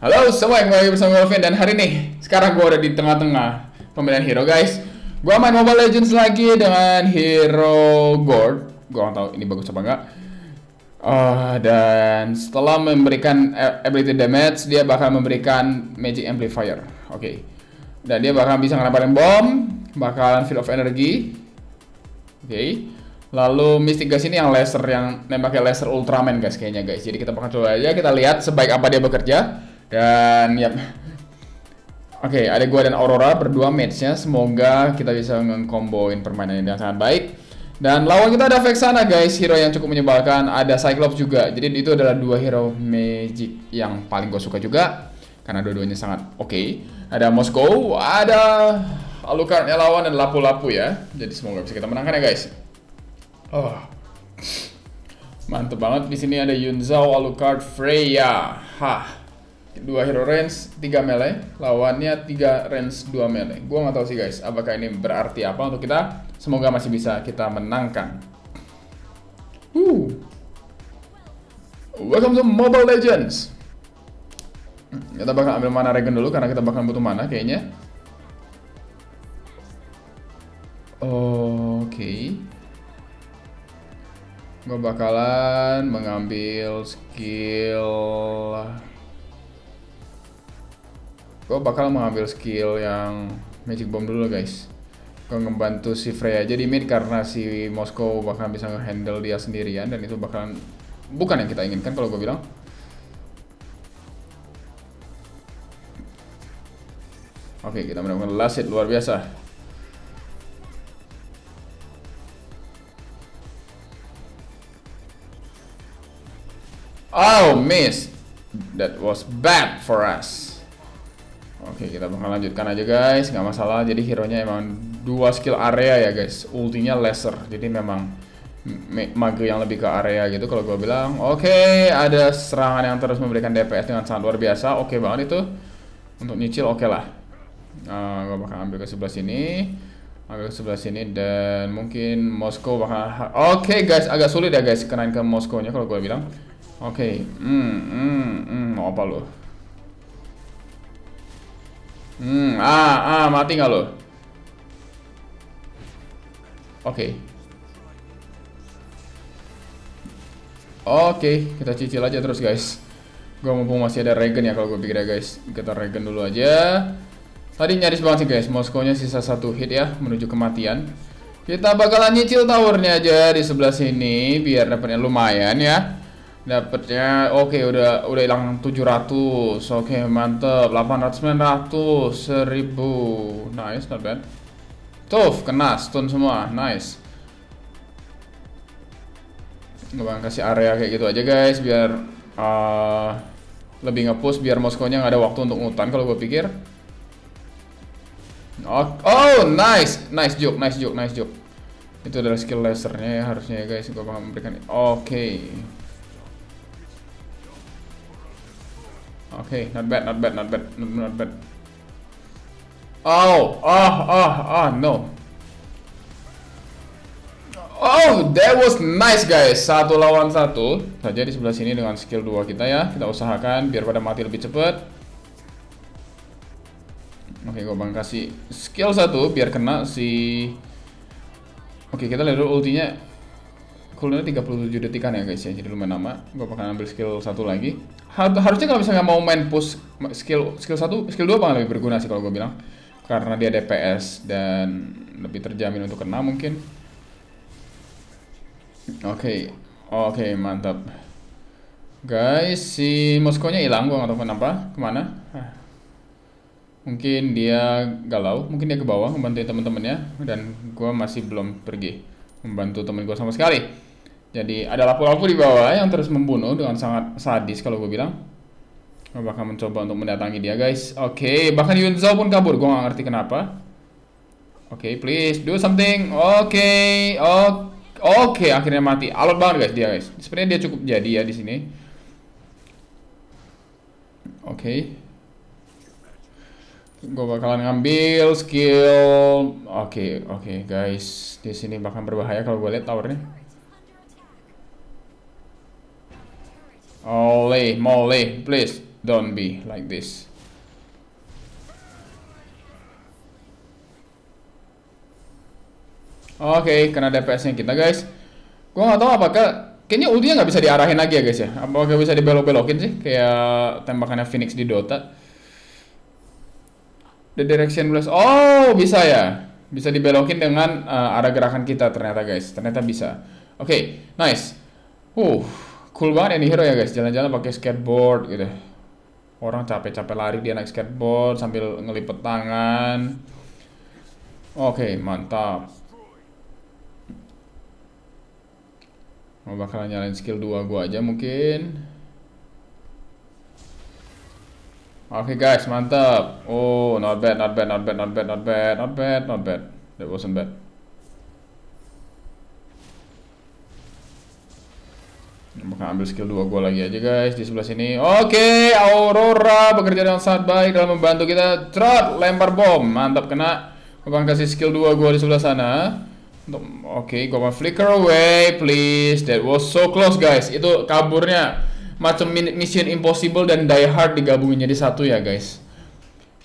Halo semua, yang kembali bersama Alvin dan hari ini sekarang gue udah di tengah-tengah pemilihan hero guys. Gue main Mobile Legends lagi dengan hero Gord. Gue nggak tahu ini bagus apa enggak. Uh, ah, dan setelah memberikan eh, ability damage, dia bakal memberikan magic amplifier. Oke. Okay. Dan dia bakal bisa ngelemparin bom, bakalan field of energy. Oke. Okay. Lalu Mystic Gas ini yang laser yang nembaknya laser Ultraman guys kayaknya guys. Jadi kita bakal coba aja kita lihat sebaik apa dia bekerja. Dan yap. Oke, okay, ada gua dan Aurora berdua matchnya. Semoga kita bisa ngekomboin permainan yang sangat baik. Dan lawan kita ada Vexana guys, hero yang cukup menyebalkan. Ada Cyclops juga. Jadi itu adalah dua hero magic yang paling gue suka juga. Karena dua-duanya sangat oke. Okay. Ada Moskow, ada Alucard lawan dan Lapu-Lapu ya. Jadi semoga bisa kita menangkan ya guys. Oh. Mantep banget di sini ada Yunzao, Alucard, Freya. Hah. 2 hero range, 3 melee, lawannya 3 range 2 melee. Gua nggak tahu sih guys, apakah ini berarti apa untuk kita? Semoga masih bisa kita menangkan. Woo. Welcome to Mobile Legends. Hmm, kita bakal ambil mana Regen dulu karena kita bakal butuh mana kayaknya. Oke. Okay. Gue bakalan mengambil skill gue bakal mengambil skill yang magic bomb dulu guys gue ngebantu si Freya jadi mid karena si Moskow bakal bisa ngehandle dia sendirian dan itu bakalan bukan yang kita inginkan kalau gue bilang Oke, kita mendapatkan hit luar biasa. Oh, miss. That was bad for us. Oke kita bakal lanjutkan aja guys nggak masalah jadi hero nya emang dua skill area ya guys ultinya laser jadi memang mage yang lebih ke area gitu kalau gue bilang oke okay, ada serangan yang terus memberikan DPS dengan sangat luar biasa oke okay banget itu untuk nyicil oke okay lah uh, ah, gue bakal ambil ke sebelah sini ambil ke sebelah sini dan mungkin Moskow bakal oke okay, guys agak sulit ya guys kenain ke Moskownya kalau gue bilang oke okay. hmm, hmm, hmm mau apa loh Hmm, ah, ah, mati nggak lo? Oke. Okay. Oke, okay, kita cicil aja terus guys. Gue mumpung masih ada regen ya kalau gue pikir ya guys. Kita regen dulu aja. Tadi nyaris banget sih guys, Moskonya sisa satu hit ya, menuju kematian. Kita bakalan nyicil towernya aja di sebelah sini, biar dapatnya lumayan ya. Dapatnya oke okay, udah udah hilang 700. Oke, okay, mantep 800 900 1000. Nice, not bad. Tuh, kena stun semua. Nice. Gue bakal kasih area kayak gitu aja guys biar uh, lebih ngepush biar Moskonya nggak ada waktu untuk ngutan kalau gue pikir. Oh, oh, nice, nice joke, nice joke, nice joke. Itu adalah skill lasernya ya harusnya ya guys. Gue bakal memberikan. Oke. Okay. Okay, not bad, not bad, not bad, not, bad. Oh, oh, oh, oh, no. Oh, that was nice guys. Satu lawan satu saja di sebelah sini dengan skill dua kita ya. Kita usahakan biar pada mati lebih cepat. Oke, gue bang kasih skill satu biar kena si. Oke, kita lihat dulu ultinya cooldownnya 37 detikan ya guys ya jadi lumayan lama gue bakal ambil skill satu lagi harusnya kalau misalnya mau main push skill skill satu skill dua bakal lebih berguna sih kalau gue bilang karena dia DPS dan lebih terjamin untuk kena mungkin oke okay. oke okay, mantap guys si Moskonya hilang gue nggak tahu kenapa kemana mungkin dia galau mungkin dia ke bawah membantu teman-temannya dan gue masih belum pergi membantu temen gue sama sekali. Jadi ada pura-pura di bawah yang terus membunuh dengan sangat sadis kalau gue bilang. Gue bakal mencoba untuk mendatangi dia guys. Oke, okay. bahkan Yun Zhao pun kabur. Gue gak ngerti kenapa. Oke, okay, please do something. Oke, okay. oke, okay. akhirnya mati. Alot banget guys dia guys. Sebenarnya dia cukup jadi ya di sini. Oke. Okay. Gue bakalan ngambil skill. Oke, okay, oke okay, guys. Di sini bahkan berbahaya kalau gue lihat towernya. Ole, mole, please don't be like this. Oke, okay, kena DPS-nya kita guys. Gua nggak tahu apakah kayaknya ultinya nggak bisa diarahin lagi ya guys ya. Apakah bisa dibelok-belokin sih kayak tembakannya Phoenix di Dota? The direction blast. Oh, bisa ya. Bisa dibelokin dengan uh, arah gerakan kita ternyata guys. Ternyata bisa. Oke, okay, nice. Uh cool banget ini Hero ya guys jalan-jalan pakai skateboard gitu orang capek-capek lari dia naik skateboard sambil ngelipet tangan oke okay, mantap mau bakalan nyalain skill 2 gua aja mungkin Oke okay guys, mantap. Oh, not bad, not bad, not bad, not bad, not bad, not bad, not bad. That wasn't bad. bukan ambil skill 2 gua lagi aja guys di sebelah sini. Oke, okay, Aurora bekerja dengan sangat baik dalam membantu kita. Trot lempar bom, mantap kena. Gua kasih skill 2 gua di sebelah sana. Oke, okay, gua mau flicker away, please. That was so close guys. Itu kaburnya macam Mission Impossible dan Die Hard digabungin jadi satu ya guys.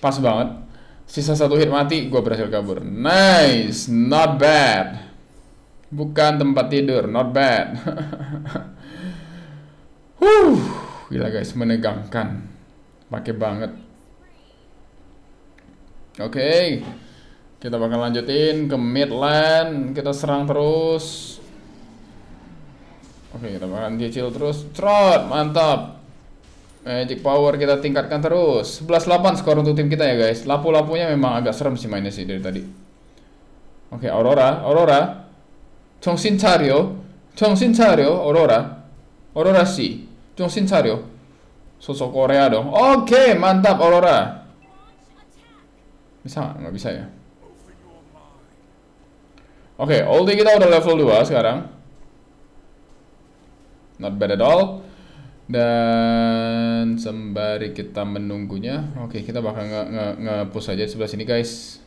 Pas banget. Sisa satu hit mati, gua berhasil kabur. Nice, not bad. Bukan tempat tidur, not bad. Huh, gila guys, menegangkan. Pakai banget. Oke. Okay. Kita bakal lanjutin ke Mid Lane, kita serang terus. Oke, okay, kita bakal kecil terus. Trot, mantap. Magic power kita tingkatkan terus. 11-8 skor untuk tim kita ya guys. Lapu-lapunya memang agak serem sih mainnya sih dari tadi. Oke, okay, Aurora, Aurora. Chongsin Chario, Chongsin Chario, Aurora. Aurora C. Jung Shin Chario. Sosok Korea dong. Oke, okay, mantap Aurora. Bisa nggak? Nggak bisa ya. Oke, okay, ulti kita udah level 2 sekarang. Not bad at all. Dan sembari kita menunggunya, oke okay, kita bakal nge-push nge, nge aja sebelah sini guys.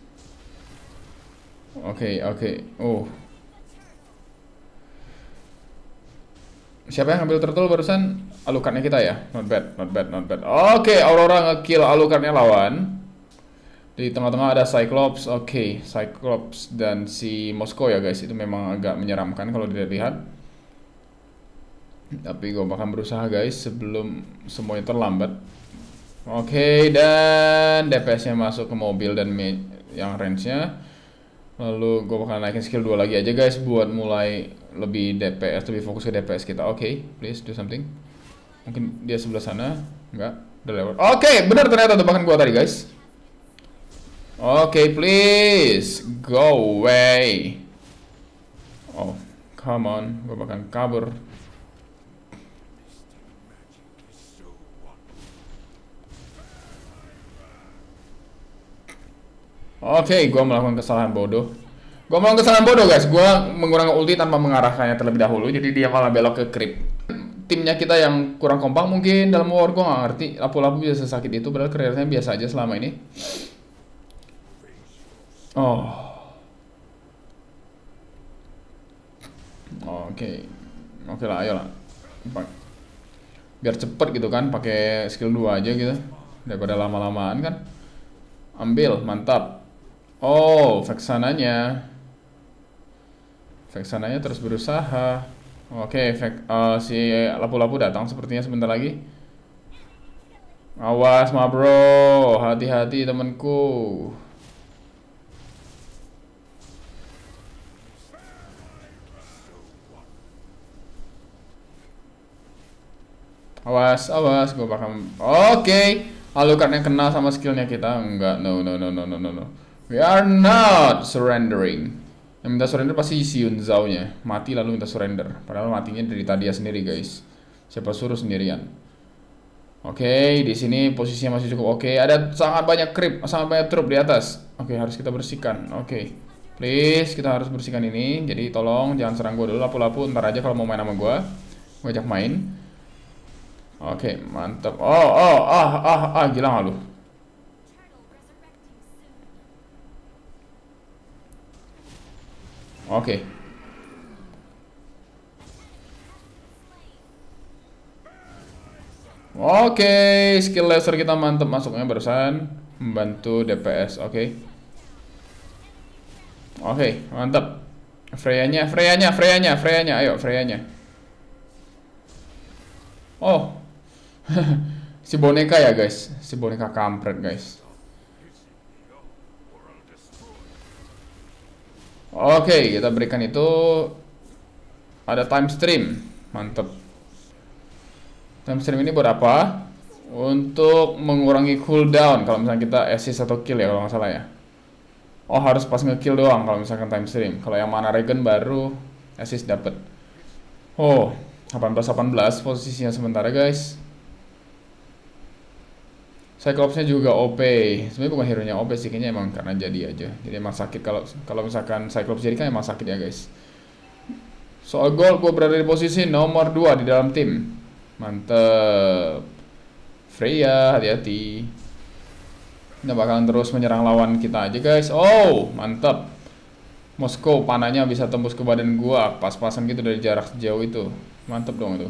Oke, okay, oke. Okay. Oh, Siapa yang ambil turtle barusan? Alukannya kita ya. Not bad, not bad, not bad. Oke, okay, Aurora ngekill alukannya lawan. Di tengah-tengah ada Cyclops. Oke, okay, Cyclops dan si Moskow ya guys. Itu memang agak menyeramkan kalau dilihat. Tapi gue bakal berusaha guys sebelum semuanya terlambat. Oke, okay, dan DPS-nya masuk ke mobil dan yang range-nya. Lalu gue bakal naikin skill 2 lagi aja guys buat mulai lebih DPS lebih fokus ke DPS kita oke okay, please do something mungkin dia sebelah sana enggak udah lewat oke okay, benar ternyata tebakan gua tadi guys oke okay, please go away oh come on gua bakal kabur Oke, okay, gue melakukan kesalahan bodoh. Gua mau kesalahan bodoh guys. Gua mengurangi ulti tanpa mengarahkannya terlebih dahulu. Jadi dia malah belok ke creep. Timnya kita yang kurang kompak mungkin dalam war Gua gak ngerti. Lapu-lapu bisa sesakit itu. Padahal karirnya biasa aja selama ini. Oh. Oke. Oke okay. Oke okay lah, ayolah. Biar cepet gitu kan, pakai skill 2 aja gitu. Daripada lama-lamaan kan. Ambil, mantap. Oh, vaksananya Vexananya terus berusaha. Oke, okay, uh, eh, si lapu-lapu datang sepertinya sebentar lagi. Awas, ma bro. Hati-hati temanku. Awas, awas, gue bakal Oke okay. kenal yang kena sama skillnya kita Enggak, no, no, no, no, no, no We are not surrendering yang minta surrender pasti Yun Zhao nya mati lalu minta surrender padahal matinya dari tadi ya sendiri guys siapa suruh sendirian oke okay, di sini posisinya masih cukup oke okay. ada sangat banyak creep sangat banyak troop di atas oke okay, harus kita bersihkan oke okay. please kita harus bersihkan ini jadi tolong jangan serang gue dulu lapu-lapu ntar aja kalau mau main sama gue gue ajak main oke okay, mantap oh oh ah ah ah gila lu Oke. Okay. Oke, okay, skill laser kita mantep masuknya barusan membantu DPS. Oke. Okay. Oke, okay, mantap. Freyanya, Freyanya, Freyanya, Freyanya, ayo Freyanya. Oh. si boneka ya, guys. Si boneka kampret, guys. Oke, okay, kita berikan itu ada time stream. Mantap. Time stream ini berapa? Untuk mengurangi cooldown kalau misalnya kita assist atau kill ya kalau nggak salah ya. Oh, harus pas ngekill doang kalau misalkan time stream. Kalau yang mana regen baru assist dapat. Oh, 18 18 posisinya sementara guys. Cyclopsnya juga OP. Sebenarnya bukan hero nya OP sih kayaknya emang karena jadi aja. Jadi emang sakit kalau kalau misalkan Cyclops jadi kan emang sakit ya guys. Soal gol gue berada di posisi nomor 2 di dalam tim. Mantep. Freya hati-hati. Kita bakalan terus menyerang lawan kita aja guys. Oh, mantep. Moskow panahnya bisa tembus ke badan gua pas-pasan gitu dari jarak sejauh itu. Mantep dong itu.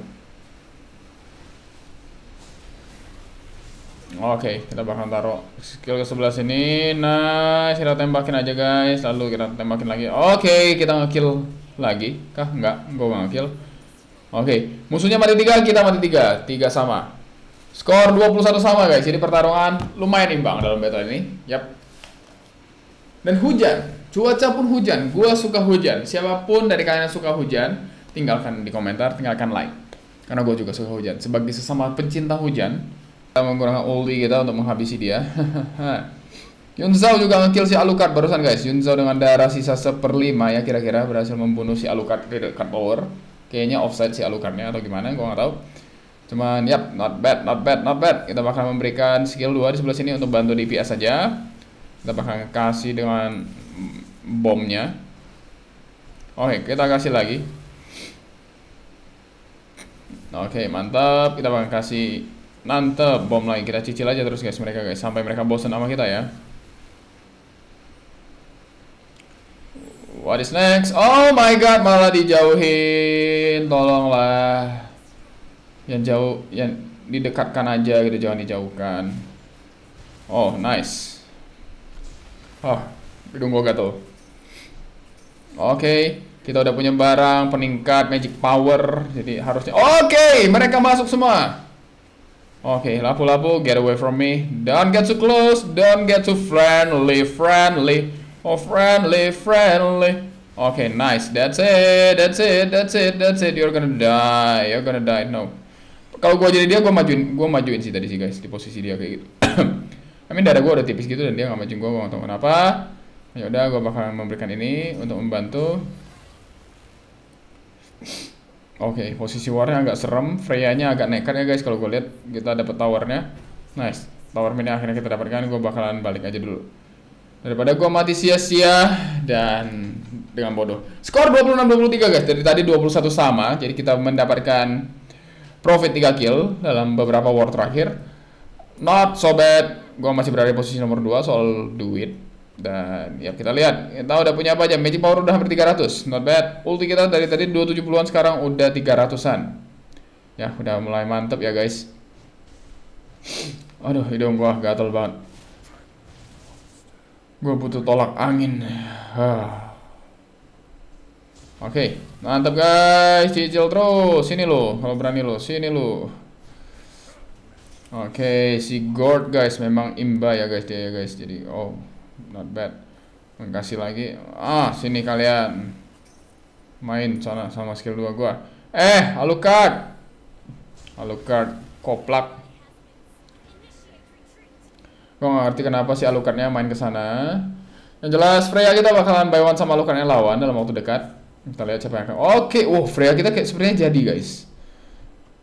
Oke, okay, kita bakal taruh skill ke sebelah sini. Nah, kita tembakin aja guys. Lalu kita tembakin lagi. Oke, okay, kita ngekill lagi. Kah? Enggak, gua ngekill. Oke, okay. musuhnya mati tiga, kita mati tiga, tiga sama. Skor 21 sama guys. Jadi pertarungan lumayan imbang dalam battle ini. Yap. Dan hujan, cuaca pun hujan. Gua suka hujan. Siapapun dari kalian yang suka hujan, tinggalkan di komentar, tinggalkan like. Karena gue juga suka hujan. Sebagai sesama pencinta hujan, kita menggunakan ulti kita untuk menghabisi dia. Yunzao juga ngekill si Alucard barusan guys. Yunzao dengan darah sisa seperlima ya kira-kira berhasil membunuh si Alucard di dekat power. Kayaknya offside si Alucardnya atau gimana, gua nggak tahu. Cuman yap, not bad, not bad, not bad. Kita bakal memberikan skill 2 di sebelah sini untuk bantu DPS saja. Kita bakal kasih dengan bomnya. Oke, kita kasih lagi. Oke, mantap. Kita bakal kasih Mantep, bom lagi. Kita cicil aja terus guys mereka guys. Sampai mereka bosan sama kita ya. What is next? Oh my god, malah dijauhin. Tolonglah. Yang jauh, yang didekatkan aja gitu, jangan dijauhkan. Oh, nice. Oh, gedung gua tuh. Oke, okay, kita udah punya barang peningkat magic power. Jadi harusnya Oke, okay, mereka masuk semua. Oke, okay, lapu-lapu, get away from me. Don't get too close, don't get too friendly, friendly, oh friendly, friendly. Okay, nice. That's it, that's it, that's it, that's it. You're gonna die, you're gonna die. No. Kalau gue jadi dia, gue majuin, gue majuin sih tadi sih guys di posisi dia kayak gitu. I mean, darah gue udah tipis gitu dan dia nggak majuin gue, gue nggak tahu kenapa. Ya udah, gua bakalan memberikan ini untuk membantu. Oke, okay, posisi warnya agak serem, Freya-nya agak nekat ya guys kalau gue lihat kita dapat towernya. Nice. Tower mini akhirnya kita dapatkan, gue bakalan balik aja dulu. Daripada gue mati sia-sia dan dengan bodoh. Skor 26-23 guys, dari tadi 21 sama, jadi kita mendapatkan profit 3 kill dalam beberapa war terakhir. Not so bad, gue masih berada di posisi nomor 2 soal duit dan ya kita lihat, kita udah punya apa aja. Magic Power udah hampir 300, not bad. Ulti kita dari tadi 270-an sekarang udah 300-an. Ya, udah mulai mantep ya guys. Aduh, hidung gua gatel banget. Gua butuh tolak angin. Ah. Oke, okay, mantap guys. Cicil terus. Sini lo, kalau berani lo. Sini lo. Oke, okay, si Gord guys memang imba ya guys dia ya guys. Jadi oh not bad kasih lagi ah sini kalian main sana sama skill dua gua eh Alucard Alucard koplak gua gak ngerti kenapa si Alucardnya main ke sana yang jelas Freya kita bakalan bayuan sama Alucardnya lawan dalam waktu dekat kita lihat siapa yang akan oke wow uh, Freya kita kayak sebenarnya jadi guys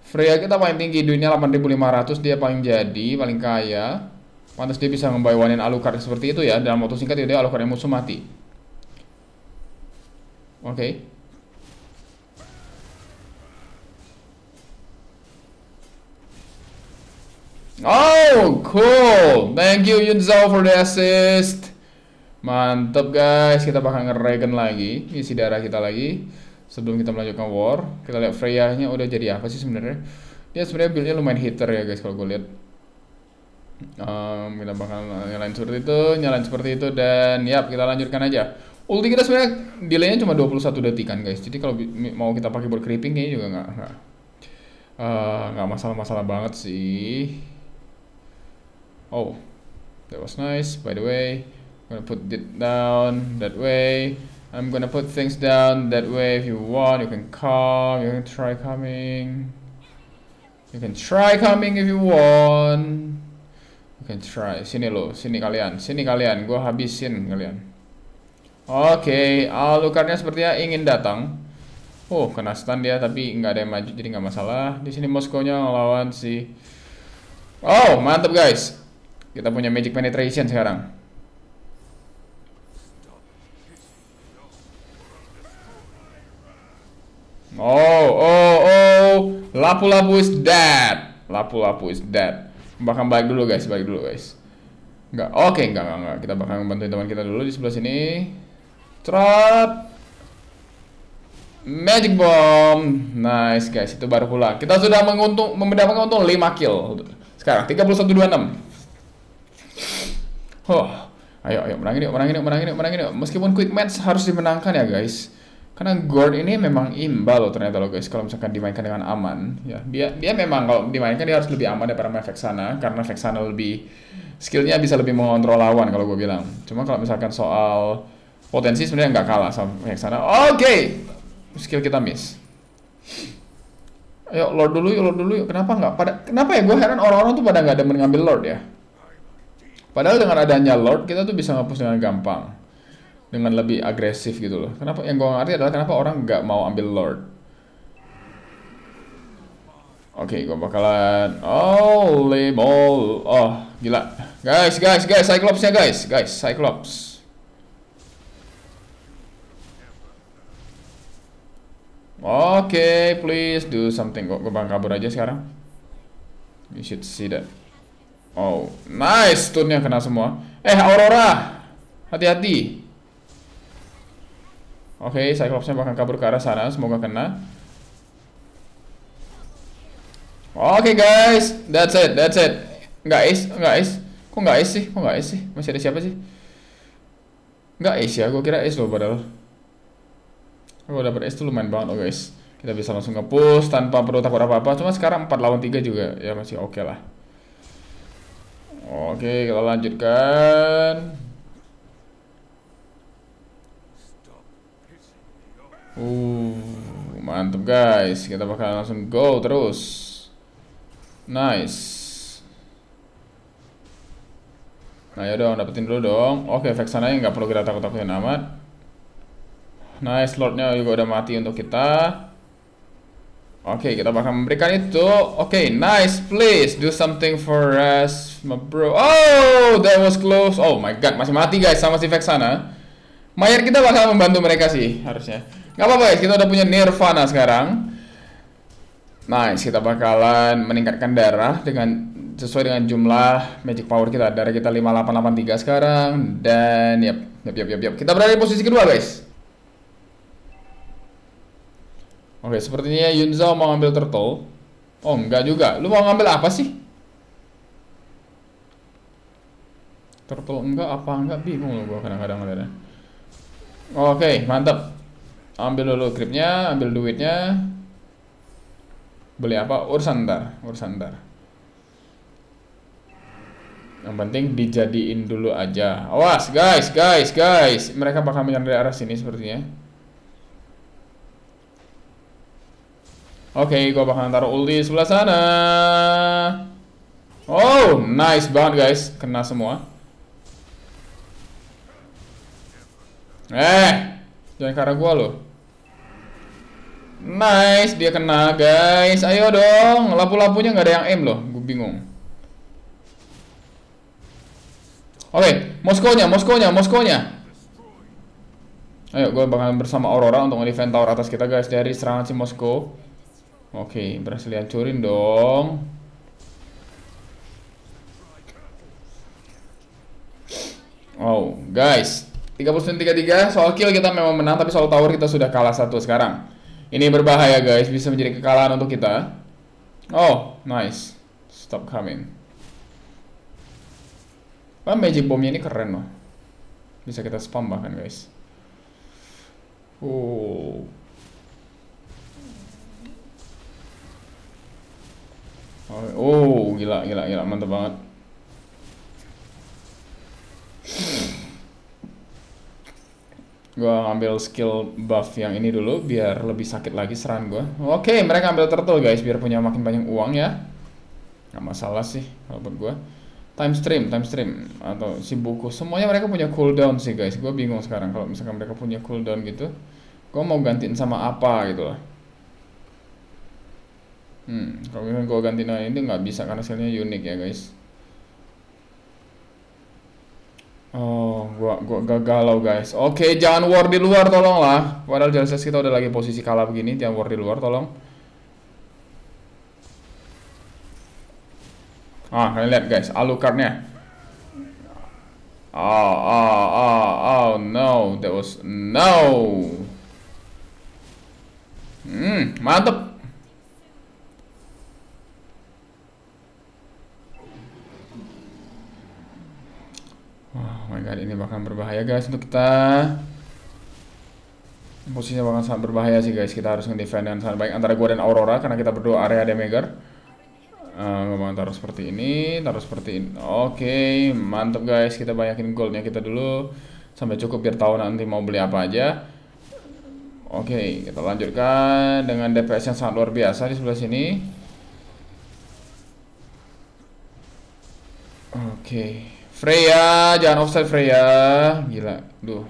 Freya kita paling tinggi dunia 8500 dia paling jadi paling kaya Pantas dia bisa membaiwanin Alucard seperti itu ya. Dalam waktu singkat dia Alucard yang musuh mati. Oke. Okay. Oh, cool. Thank you Yunzao for the assist. Mantap guys, kita bakal ngeregen lagi, isi darah kita lagi. Sebelum kita melanjutkan war, kita lihat Freya-nya udah jadi apa sih sebenarnya. Dia sebenarnya build-nya lumayan hitter ya guys kalau gue lihat um, kita bakal nyalain seperti itu nyalain seperti itu dan ya kita lanjutkan aja ulti kita sebenarnya delaynya cuma 21 detikan guys jadi kalau mau kita pakai creeping kayaknya juga nggak nggak eh, nggak uh, masalah-masalah banget sih oh that was nice by the way I'm gonna put it down that way I'm gonna put things down that way if you want you can come you can try coming you can try coming if you want Oke, okay, try. Sini lo, sini kalian. Sini kalian, gue habisin kalian. Oke, okay, alukarnya sepertinya ingin datang. Oh, kena stun dia, tapi nggak ada yang maju, jadi nggak masalah. Di sini Moskonya ngelawan si... Oh, mantap guys. Kita punya magic penetration sekarang. Oh, oh, oh. Lapu-lapu is dead. Lapu-lapu is dead bakal baik dulu guys baik dulu guys Enggak, oke okay, enggak, enggak, enggak Kita bakal bantuin teman kita dulu di sebelah sini trap Magic Bomb Nice guys, itu baru pula Kita sudah menguntung, mendapatkan untung 5 kill Sekarang, 3126 Oh, ayo, ayo, menangin yuk, menangin yuk, menangin yuk, menangin yuk Meskipun quick match harus dimenangkan ya guys karena Gord ini memang imbal loh ternyata loh guys kalau misalkan dimainkan dengan aman ya dia dia memang kalau dimainkan dia harus lebih aman daripada main Vexana karena Vexana lebih skillnya bisa lebih mengontrol lawan kalau gue bilang cuma kalau misalkan soal potensi sebenarnya nggak kalah sama Vexana oke okay! skill kita miss Ayo Lord dulu yuk, Lord dulu yuk. Kenapa nggak? Pada kenapa ya? Gue heran orang-orang tuh pada nggak ada mengambil Lord ya. Padahal dengan adanya Lord kita tuh bisa ngapus dengan gampang dengan lebih agresif gitu loh. Kenapa yang gue ngerti adalah kenapa orang nggak mau ambil Lord. Oke, okay, gue bakalan oh mall. Oh, gila. Guys, guys, guys, Cyclopsnya guys, guys, Cyclops. Oke, okay, please do something. Gue bang kabur aja sekarang. You should see that. Oh, nice. Stunnya kena semua. Eh, Aurora. Hati-hati. Oke, okay, Cyclopsnya bakal kabur ke arah sana, semoga kena. Oke okay, guys, that's it, that's it. Nggak is, nggak is. Kok nggak is sih? Kok nggak is sih? Masih ada siapa sih? Nggak is ya, gue kira is loh padahal. Gue dapet is tuh lumayan banget loh guys. Kita bisa langsung nge-push tanpa perlu takut apa-apa. Cuma sekarang 4 lawan 3 juga, ya masih oke okay lah. Oke, kita lanjutkan. Uh, mantap guys. Kita bakal langsung go terus. Nice. Nah yaudah dapetin dulu dong Oke efek sana Vexananya nggak perlu kita takut-takutin amat Nice Lordnya juga udah mati untuk kita Oke kita bakal memberikan itu Oke nice please do something for us my bro Oh that was close Oh my god masih mati guys sama si sana. Mayer kita bakal membantu mereka sih harusnya Gak apa-apa guys, kita udah punya Nirvana sekarang. Nice, kita bakalan meningkatkan darah dengan sesuai dengan jumlah magic power kita. Darah kita 5883 sekarang dan yep, yep, yep, yep, yep. Kita berada di posisi kedua, guys. Oke, sepertinya Yunzao mau ngambil turtle. Oh, enggak juga. Lu mau ngambil apa sih? Turtle enggak apa enggak bingung lu gua kadang-kadang ngeliatnya. Oke, mantap ambil dulu gripnya ambil duitnya beli apa urusan ntar urusan ntar yang penting dijadiin dulu aja awas guys guys guys mereka bakal menyerang dari arah sini sepertinya oke okay, gua bakal taruh ulti sebelah sana oh nice banget guys kena semua eh jangan ke arah gua loh Nice, dia kena guys. Ayo dong, Lapu-lapunya nggak ada yang aim loh. Gue bingung. Oke, okay, Moskonya, Moskonya, Moskonya. Ayo, gue bakal bersama Aurora untuk ngedefend tower atas kita guys dari serangan si Moskow. Oke, okay, berhasil dihancurin dong. Wow, guys. 31 soal kill kita memang menang, tapi soal tower kita sudah kalah satu sekarang. Ini berbahaya guys, bisa menjadi kekalahan untuk kita. Oh, nice. Stop coming. Wah, magic bomnya ini keren loh. Bisa kita spam bahkan guys. Oh. Oh, gila, gila, gila, mantap banget. gue ngambil skill buff yang ini dulu biar lebih sakit lagi seran gue oke okay, mereka ambil turtle guys biar punya makin banyak uang ya Gak masalah sih kalau buat gue time stream time stream atau si buku semuanya mereka punya cooldown sih guys gue bingung sekarang kalau misalkan mereka punya cooldown gitu gue mau gantiin sama apa gitu lah hmm kalau gue gantiin ini nggak bisa karena hasilnya unik ya guys Oh, gua gua gagalau guys. Oke, okay, jangan war di luar tolong lah Padahal jelas kita udah lagi posisi kalah begini, jangan war di luar tolong. Ah, kalian lihat guys, alukarnya Oh, ah, oh, ah, oh, ah, oh, no, that was no. Hmm, mantep. Oh my god, ini bakal berbahaya guys untuk kita. Posisinya bakal sangat berbahaya sih guys. Kita harus nge defend dengan sangat baik antara gua dan Aurora karena kita berdua area damager. Uh, mau taruh seperti ini, taruh seperti ini. Oke, okay, mantap guys. Kita banyakin goldnya kita dulu sampai cukup biar tahu nanti mau beli apa aja. Oke, okay, kita lanjutkan dengan DPS yang sangat luar biasa di sebelah sini. Oke. Okay. Freya, jangan offside Freya. Gila, duh.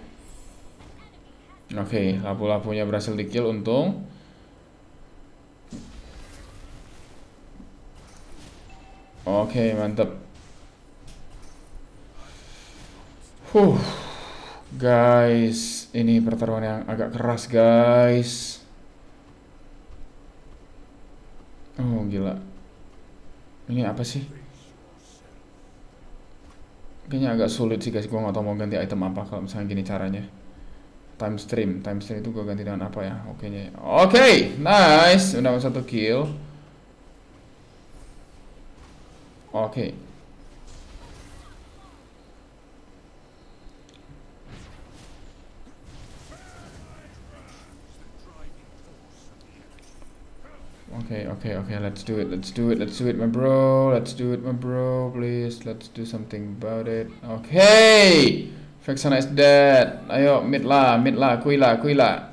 Oke, okay, lapu-lapunya berhasil dikill untung. Oke, okay, mantap. Huh. Guys, ini pertarungan yang agak keras, guys. Oh, gila. Ini apa sih? kayaknya agak sulit sih guys gue gak tau mau ganti item apa kalau misalnya gini caranya time stream time stream itu gue ganti dengan apa ya oke okay oke okay, nice udah satu kill oke okay. Okay, okay, okay. Let's do it. Let's do it. Let's do it, my bro. Let's do it, my bro. Please, let's do something about it. Okay. Vexana is dead. Ayo, mid lah, mid lah, kui lah, kui lah.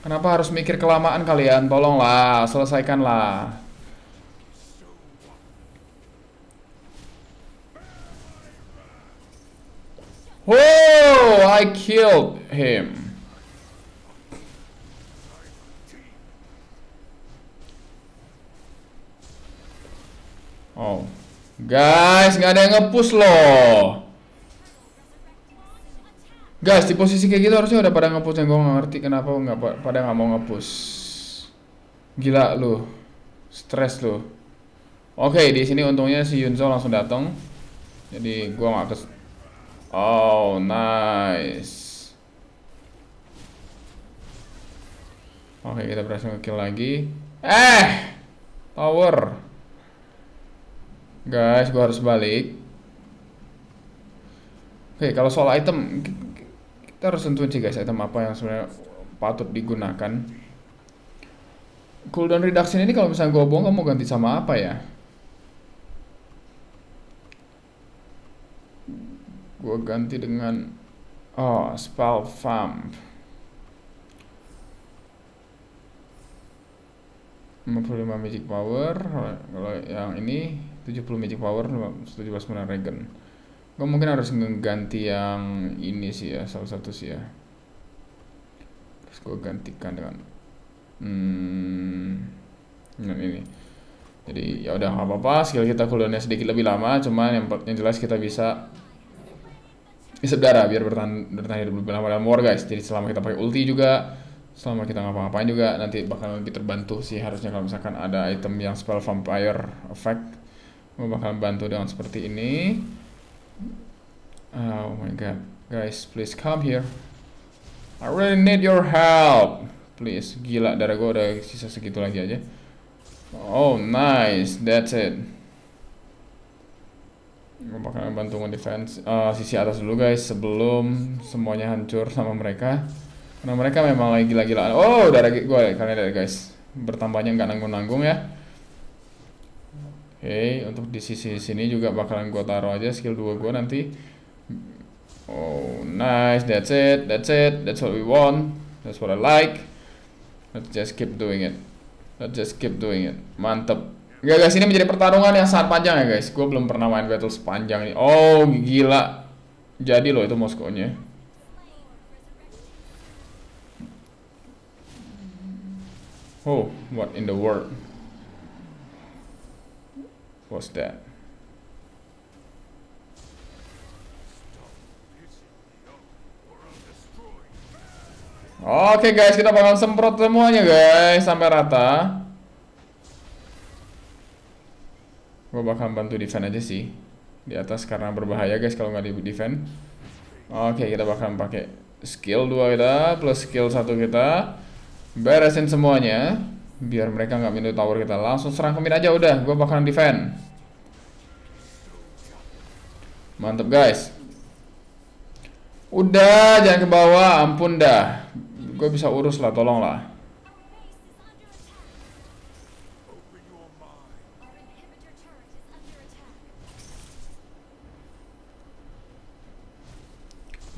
Kenapa harus mikir kelamaan kalian? Tolonglah, selesaikanlah. Whoa, I killed him. Guys, nggak ada yang ngepush loh. Guys, di posisi kayak gitu harusnya udah pada ngepush yang gue gak ngerti kenapa nggak pada nggak mau ngepush. Gila lu. Stres lu. Oke, okay, di sini untungnya si Yunzo langsung datang. Jadi gua nggak kes Oh, nice. Oke, okay, kita berhasil ngekill lagi. Eh! power. Guys, gue harus balik. Oke, kalau soal item, kita harus tentuin sih guys item apa yang sebenarnya patut digunakan. Cooldown reduction ini kalau misalnya gue bohong, kamu ganti sama apa ya? Gue ganti dengan... Oh, spell farm. lima magic power kalau yang ini 70 magic power 17 mana regen gue mungkin harus mengganti yang ini sih ya salah satu sih ya terus gue gantikan dengan hmm, dengan ini jadi ya udah nggak apa-apa skill kita cooldownnya sedikit lebih lama cuman yang, yang jelas kita bisa darah biar bertahan bertahan hidup lebih lama dalam war guys jadi selama kita pakai ulti juga selama kita ngapa-ngapain juga nanti bakal lebih terbantu sih harusnya kalau misalkan ada item yang spell vampire effect gue bakal bantu dengan seperti ini oh my god guys please come here I really need your help please gila darah gue udah sisa segitu lagi aja oh nice that's it gue bakal bantu defense uh, sisi atas dulu guys sebelum semuanya hancur sama mereka karena mereka memang lagi gila-gilaan oh darah gue kalian lihat guys bertambahnya nggak nanggung-nanggung ya Oke, okay, untuk di sisi sini juga bakalan gue taruh aja skill 2 gue nanti. Oh, nice. That's it. That's it. That's what we want. That's what I like. Let's just keep doing it. Let's just keep doing it. Mantep. Gak guys, ini menjadi pertarungan yang sangat panjang ya guys. Gue belum pernah main battle sepanjang ini. Oh, gila. Jadi loh itu moskonya. Oh, what in the world? What's that? Oke guys, kita bakal semprot semuanya guys sampai rata. Gue bakal bantu defend aja sih di atas karena berbahaya guys kalau nggak di defend. Oke, kita bakal pakai skill 2 kita plus skill 1 kita. Beresin semuanya biar mereka nggak minta tower kita langsung serang ke mid aja udah gue bakalan defend mantep guys udah jangan ke bawah ampun dah gue bisa urus lah tolong lah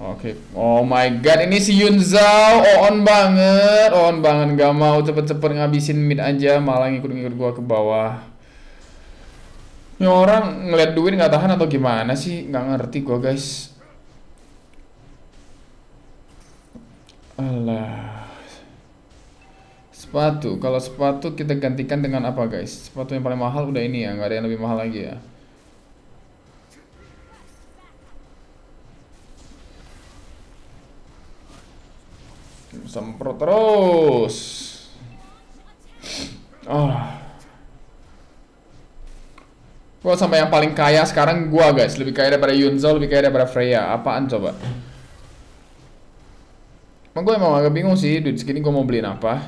Oke. Okay. Oh my god, ini si Yun Zhao oh on banget. Oh on banget gak mau cepet-cepet ngabisin mid aja malah ngikut-ngikut gua ke bawah. Ini orang ngeliat duit nggak tahan atau gimana sih? Nggak ngerti gua, guys. Alah. Sepatu, kalau sepatu kita gantikan dengan apa, guys? Sepatu yang paling mahal udah ini ya, nggak ada yang lebih mahal lagi ya. semprot terus oh. Ah. Gue sampai yang paling kaya sekarang gua guys Lebih kaya daripada Yunzo, lebih kaya daripada Freya Apaan coba? Emang gue emang agak bingung sih duit segini gue mau beliin apa?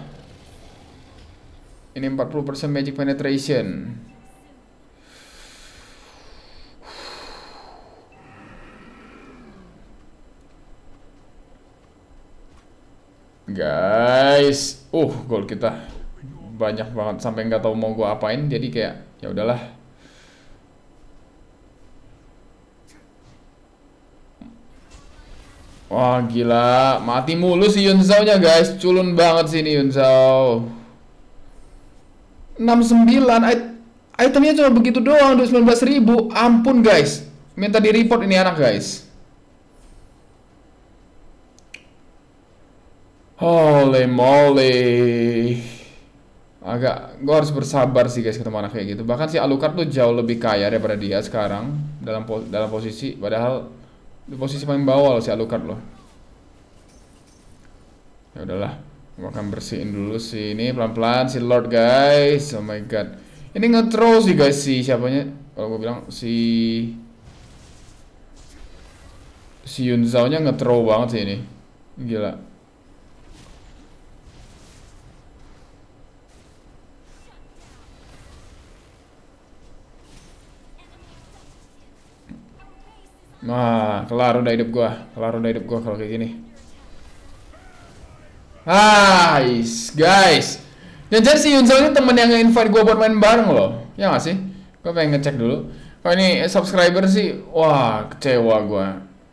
Ini 40% magic penetration guys uh gol kita banyak banget sampai nggak tahu mau gua apain jadi kayak ya udahlah Wah gila, mati mulu si Yunzao nya guys, culun banget sih sini Yunzao 69, it itemnya cuma begitu doang, 19 ribu, ampun guys Minta di report ini anak guys Holy moly. Agak gue harus bersabar sih guys ketemu anak kayak gitu. Bahkan si Alucard tuh jauh lebih kaya daripada dia sekarang dalam po dalam posisi padahal di posisi paling bawah loh si Alucard loh. Ya udahlah, gue akan bersihin dulu si ini pelan-pelan si Lord guys. Oh my god. Ini nge si sih guys si siapanya kalau gue bilang si si Yunzao nya nge banget sih ini. Gila. Nah, kelar udah hidup gua. Kelar udah hidup gua kalau kayak gini. Nice, guys. Jangan si Yunzel ini temen yang nge-invite gua buat main bareng loh. Ya gak sih? Gua pengen ngecek dulu. Kalau ini subscriber sih, wah kecewa gua.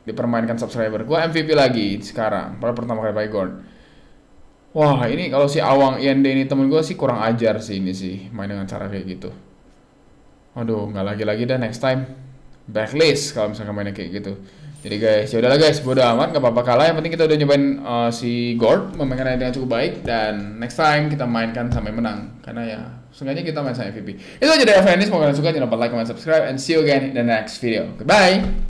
Dipermainkan subscriber. Gua MVP lagi sekarang. Pada pertama kali by God. Wah, ini kalau si Awang IND ini temen gua sih kurang ajar sih ini sih main dengan cara kayak gitu. Aduh, nggak lagi-lagi dah next time blacklist kalau misalkan mainnya kayak gitu. Jadi guys, ya udahlah guys, bodo amat, gak apa-apa kalah. Yang penting kita udah nyobain uh, si Gord memainkannya dengan cukup baik dan next time kita mainkan sampai menang. Karena ya, seenggaknya kita main sama MVP. Itu aja dari Avenis, semoga kalian suka. Jangan lupa like, comment, subscribe, and see you again in the next video. Goodbye.